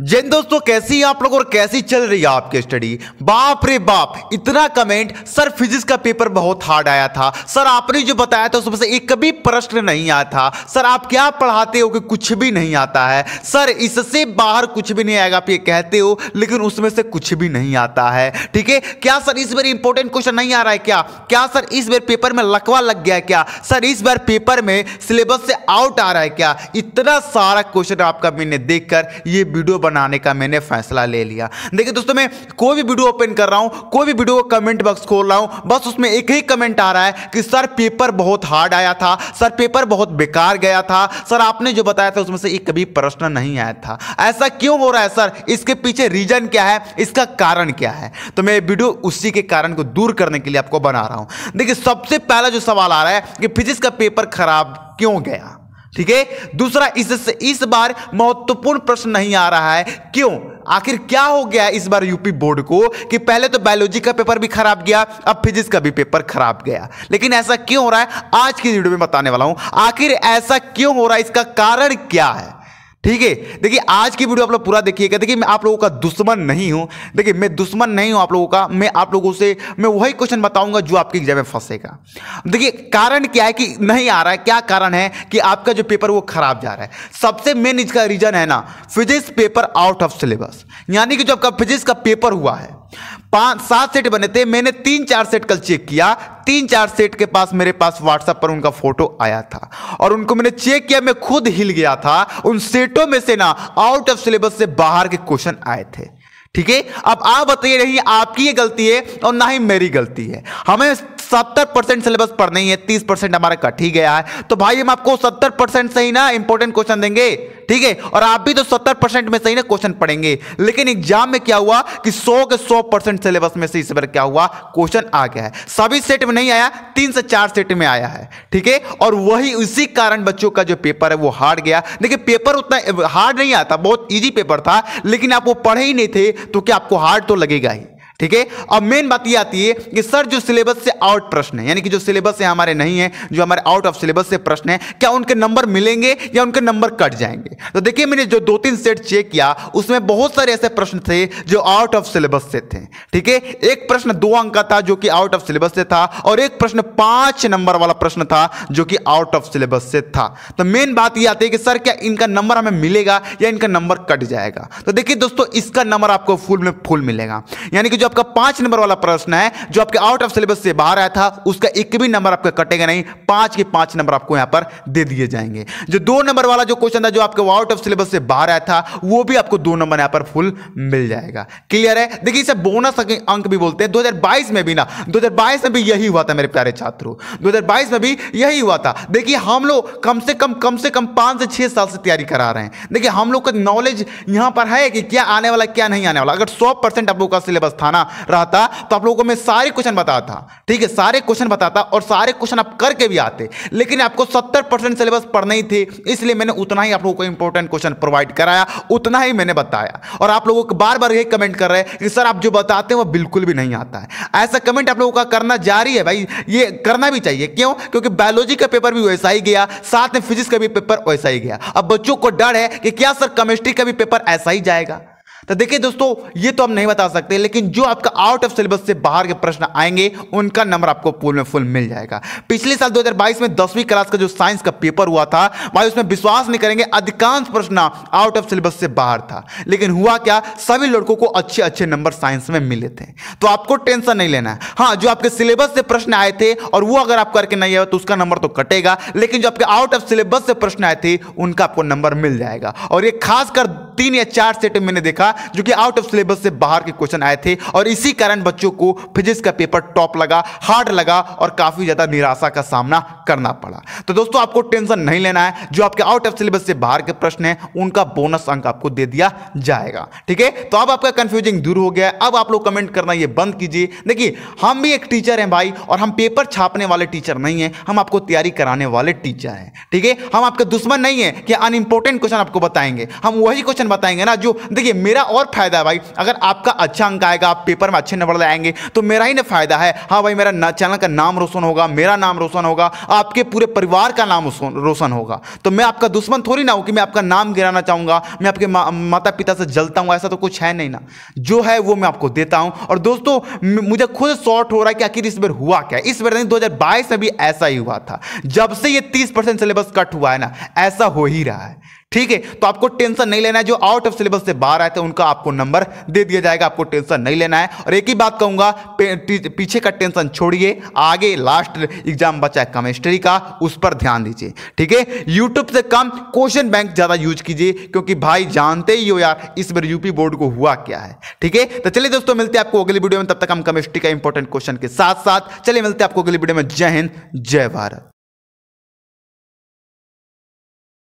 जैन दोस्तों कैसी है आप लोग और कैसी चल रही है आपकी स्टडी बाप रे बाप इतना कमेंट सर फिजिक्स का पेपर बहुत हार्ड आया था सर आपने जो बताया था उसमें से एक कभी प्रश्न नहीं आया था सर आप क्या पढ़ाते हो कि कुछ भी नहीं आता है सर इससे बाहर कुछ भी नहीं आएगा आप ये कहते हो लेकिन उसमें से कुछ भी नहीं आता है ठीक है क्या सर इस बार इंपॉर्टेंट क्वेश्चन नहीं आ रहा है क्या क्या सर इस बार पेपर में लकवा लग गया है क्या सर इस बार पेपर में सिलेबस से आउट आ रहा है क्या इतना सारा क्वेश्चन आपका मैंने देखकर ये वीडियो बनाने का मैंने फैसला ले लिया देखिए दोस्तों मैं कोई भी वीडियो ओपन कर रहा हूँ कोई भी वीडियो कमेंट बॉक्स खोल रहा हूँ बस उसमें एक ही कमेंट आ रहा है कि सर पेपर बहुत हार्ड आया था सर पेपर बहुत बेकार गया था सर आपने जो बताया था उसमें से एक कभी प्रश्न नहीं आया था ऐसा क्यों हो रहा है सर इसके पीछे रीजन क्या है इसका कारण क्या है तो मैं वीडियो उसी के कारण को दूर करने के लिए आपको बना रहा हूँ देखिए सबसे पहला जो सवाल आ रहा है कि फिजिक्स का पेपर खराब क्यों गया ठीक है दूसरा इससे इस बार महत्वपूर्ण प्रश्न नहीं आ रहा है क्यों आखिर क्या हो गया इस बार यूपी बोर्ड को कि पहले तो बायोलॉजी का पेपर भी खराब गया अब फिजिक्स का भी पेपर खराब गया लेकिन ऐसा क्यों हो रहा है आज की वीडियो में बताने वाला हूं आखिर ऐसा क्यों हो रहा है इसका कारण क्या है ठीक है देखिए आज की वीडियो आप लोग पूरा देखिएगा देखिए मैं आप लोगों का दुश्मन नहीं हूँ देखिए मैं दुश्मन नहीं हूँ आप लोगों का मैं आप लोगों से मैं वही क्वेश्चन बताऊंगा जो आपके एग्जाम में फंसेगा देखिए कारण क्या है कि नहीं आ रहा है क्या कारण है कि आपका जो पेपर वो खराब जा रहा है सबसे मेन इसका रीजन है ना physics paper out of syllabus यानी कि जो आपका फिजिक्स का पेपर हुआ है पांच सात सेट बने थे मैंने तीन चार सेट कल चेक किया तीन चार सेट के पास मेरे पास व्हाट्सएप पर उनका फोटो आया था और उनको मैंने चेक किया मैं खुद हिल गया था उन सेटों में से ना आउट ऑफ सिलेबस से बाहर के क्वेश्चन आए थे ठीक है अब आप बताइए नहीं आपकी ये गलती है और ना ही मेरी गलती है हमें सत्तर परसेंट सिलेबस पढ़ नहीं है तीस परसेंट हमारा कट ही गया है तो भाई हम आपको सत्तर परसेंट से ही ना इंपॉर्टेंट क्वेश्चन देंगे ठीक है और आप भी तो सत्तर परसेंट में सही ना क्वेश्चन पढ़ेंगे लेकिन एग्जाम में क्या हुआ कि सौ के सौ परसेंट सिलेबस में से इस बार क्या हुआ क्वेश्चन आ गया है सभी सेट में नहीं आया तीन से चार सेट में आया है ठीक है और वही उसी कारण बच्चों का जो पेपर है वो हार्ड गया देखिए पेपर उतना हार्ड नहीं आता बहुत ईजी पेपर था लेकिन आप वो पढ़े ही नहीं थे तो क्या आपको हार्ड तो लगेगा ही ठीक है अब मेन बात ये आती है कि सर जो सिलेबस से आउट प्रश्न है यानी कि जो सिलेबस से हमारे नहीं है जो हमारे आउट ऑफ सिलेबस से प्रश्न है क्या उनके नंबर मिलेंगे या उनके नंबर कट जाएंगे तो देखिए मैंने जो दो तीन सेट चेक किया उसमें बहुत सारे ऐसे प्रश्न थे जो आउट ऑफ सिलेबस से थे ठीक है एक प्रश्न दो अंक का था जो कि आउट ऑफ सिलेबस से था और एक प्रश्न पांच नंबर वाला प्रश्न था जो कि आउट ऑफ सिलेबस से था तो मेन बात यह आती है कि सर क्या इनका नंबर हमें मिलेगा या इनका नंबर कट जाएगा तो देखिए दोस्तों इसका नंबर आपको फुल में फुल मिलेगा यानी कि जो आपका पांच नंबर वाला प्रश्न है जो आपके आउट ऑफ सिलेबस से बाहर आया था उसका एक भी नंबर आपका कटेगा नहीं पांच के पांच नंबर आपको यहां पर दे दिए जाएंगे जो दो नंबर वाला जो क्वेश्चन था जो आपके आउट ऑफ सिलेबस से बाहर आया था वो भी आपको दो नंबर यहां पर फुल मिल जाएगा क्लियर है देखिए इसे बोनस अंक भी बोलते हैं दो में भी ना दो में भी यही हुआ था मेरे प्यारे छात्रों दो में भी यही हुआ था देखिए हम लोग कम से कम कम से कम पांच से छह साल से तैयारी करा रहे हैं देखिए हम लोग का नॉलेज यहां पर है कि क्या आने वाला क्या नहीं आने वाला अगर सौ आप लोग का सिलेबस था बताना रहता तो आप लोगों को मैं सारे क्वेश्चन बताता ठीक है सारे क्वेश्चन बताता और सारे क्वेश्चन आप करके भी आते लेकिन आपको सत्तर परसेंट सिलेबस पढ़ना ही थे इसलिए मैंने उतना ही आप लोगों को इंपॉर्टेंट क्वेश्चन प्रोवाइड कराया उतना ही मैंने बताया और आप लोगों को बार बार यही कमेंट कर रहे हैं कि सर आप जो बताते हैं वह बिल्कुल भी नहीं आता है ऐसा कमेंट आप लोगों का करना जारी है भाई ये करना भी चाहिए क्यों क्योंकि बायोलॉजी का पेपर भी वैसा ही गया साथ में फिजिक्स का भी पेपर वैसा ही गया अब बच्चों को डर है कि क्या सर केमिस्ट्री का भी पेपर ऐसा ही जाएगा तो देखिए दोस्तों ये तो हम नहीं बता सकते लेकिन जो आपका आउट ऑफ सिलेबस से बाहर के प्रश्न आएंगे उनका नंबर आपको फुल में फुल मिल जाएगा पिछले साल 2022 में दसवीं क्लास का जो साइंस का पेपर हुआ था भाई उसमें विश्वास नहीं करेंगे अधिकांश प्रश्न आउट ऑफ सिलेबस से बाहर था लेकिन हुआ क्या सभी लड़कों को अच्छे अच्छे नंबर साइंस में मिले थे तो आपको टेंशन नहीं लेना है हाँ जो आपके सिलेबस से प्रश्न आए थे और वो अगर आप करके नहीं आए तो उसका नंबर तो कटेगा लेकिन जो आपके आउट ऑफ सिलेबस से प्रश्न आए थे उनका आपको नंबर मिल जाएगा और ये खासकर तीन या चार सेट मैंने देखा था जो कि आउट ऑफ सिलेबस से बाहर के क्वेश्चन आए थे और इसी कारण बच्चों को फिजिक्स का पेपर टॉप लगा हार्ड लगा और काफ़ी ज़्यादा निराशा का सामना करना पड़ा तो दोस्तों आपको टेंशन नहीं लेना है जो आपके आउट ऑफ सिलेबस से बाहर के प्रश्न है उनका बोनस अंक आपको दे दिया जाएगा ठीक है तो अब आपका कंफ्यूजिंग दूर हो गया अब आप लोग कमेंट करना ये बंद कीजिए देखिए हम भी एक टीचर हैं भाई और हम पेपर छापने वाले टीचर नहीं है हम आपको तैयारी कराने वाले टीचर हैं ठीक है हम आपके दुश्मन नहीं है कि अनइंपोर्टेंट क्वेश्चन आपको बताएंगे हम वही क्वेश्चन बताएंगे ना जो देखिए मेरा और फायदा है भाई अगर आपका अच्छा अंक आएगा आप पेपर में अच्छे नंबर लाएंगे तो मेरा ही ना फायदा है हाँ भाई मेरा चैनल का नाम रोशन होगा मेरा नाम रोशन होगा आपके पूरे परिवार का नाम रोशन होगा तो मैं आपका दुश्मन थोड़ी ना हूं कि मैं आपका नाम गिराना चाहूंगा मैं आपके मा, माता पिता से जलता हूँ ऐसा तो कुछ है नहीं ना जो है वो मैं आपको देता हूँ और दोस्तों मुझे खुद शॉर्ट हो रहा है कि आखिर इस बार हुआ क्या इस बार नहीं दो में भी ऐसा ही हुआ था जब से ये तीस परसेंट सिलेबस कट हुआ है ना ऐसा हो ही रहा है ठीक है तो आपको टेंशन नहीं लेना है जो आउट ऑफ सिलेबस से बाहर आए थे उनका आपको नंबर दे दिया जाएगा आपको टेंशन नहीं लेना है और एक ही बात कहूंगा पीछे का टेंशन छोड़िए आगे लास्ट एग्जाम बचा है केमिस्ट्री का उस पर ध्यान दीजिए ठीक है यूट्यूब से कम क्वेश्चन बैंक ज़्यादा यूज कीजिए क्योंकि भाई जानते ही हो यार इस बार यूपी बोर्ड को हुआ क्या है ठीक है तो चलिए दोस्तों मिलते हैं आपको अगली वीडियो में तब तक हम केमिस्ट्री का इंपॉर्टेंट क्वेश्चन के साथ साथ चलिए मिलते हैं आपको अगली वीडियो में जय हिंद जय भारत